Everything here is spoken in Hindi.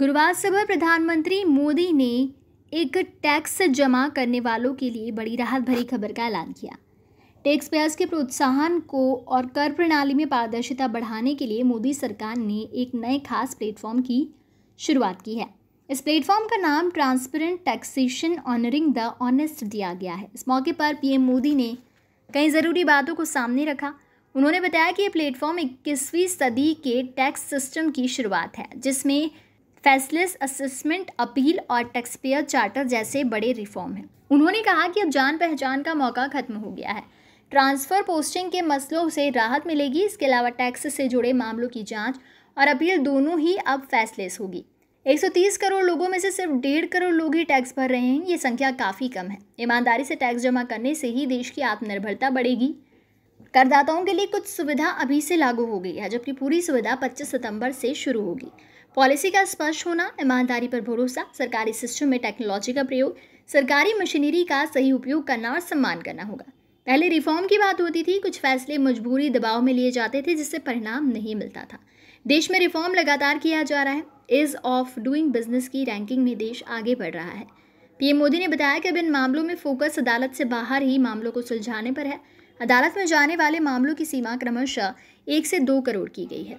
गुरुवार सुबह प्रधानमंत्री मोदी ने एक टैक्स जमा करने वालों के लिए बड़ी राहत भरी खबर का ऐलान किया टैक्स पेयर्स के प्रोत्साहन को और कर प्रणाली में पारदर्शिता बढ़ाने के लिए मोदी सरकार ने एक नए खास प्लेटफॉर्म की शुरुआत की है इस प्लेटफॉर्म का नाम transparent taxation honouring the honest दिया गया है इस मौके पर पीएम मोदी ने कई ज़रूरी बातों को सामने रखा उन्होंने बताया कि ये प्लेटफॉर्म इक्कीसवीं सदी के टैक्स सिस्टम की शुरुआत है जिसमें फैसलेस असेसमेंट अपील और टैक्सपेयर चार्टर जैसे बड़े रिफॉर्म हैं उन्होंने कहा कि अब जान पहचान का मौका खत्म हो गया है ट्रांसफ़र पोस्टिंग के मसलों से राहत मिलेगी इसके अलावा टैक्स से जुड़े मामलों की जांच और अपील दोनों ही अब फैसलेस होगी 130 करोड़ लोगों में से सिर्फ डेढ़ करोड़ लोग ही टैक्स भर रहे हैं ये संख्या काफ़ी कम है ईमानदारी से टैक्स जमा करने से ही देश की आत्मनिर्भरता बढ़ेगी करदाताओं के लिए कुछ सुविधा अभी से लागू हो गई है जबकि पूरी सुविधा 25 सितंबर से शुरू होगी पॉलिसी का स्पष्ट होना ईमानदारी पर भरोसा सरकारी सिस्टम में टेक्नोलॉजी का प्रयोग सरकारी मशीनरी का सही उपयोग करना और सम्मान करना होगा पहले रिफॉर्म की बात होती थी कुछ फैसले मजबूरी दबाव में लिए जाते थे जिससे परिणाम नहीं मिलता था देश में रिफॉर्म लगातार किया जा रहा है इज़ ऑफ डूइंग बिजनेस की रैंकिंग में देश आगे बढ़ रहा है पीएम मोदी ने बताया कि अब इन मामलों में फोकस अदालत से बाहर ही मामलों को सुलझाने पर है अदालत में जाने वाले मामलों की सीमा क्रमशः एक से दो करोड़ की गई है